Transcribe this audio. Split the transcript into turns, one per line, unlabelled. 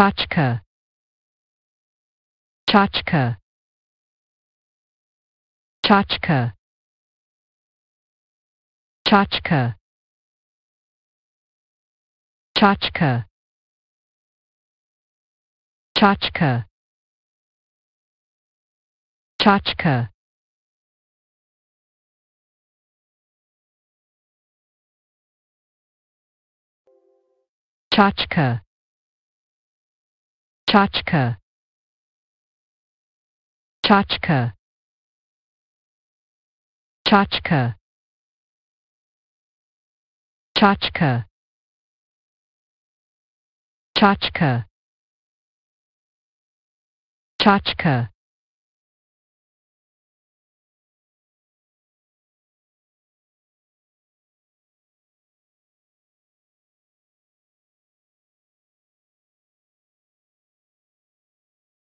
Chachka. Chachka. Chachka. Chachka. Chachka. Chachka.
Chachka. Chachka.
Chachka. Chachka. Chachka. Chachka. Chachka. Chachka.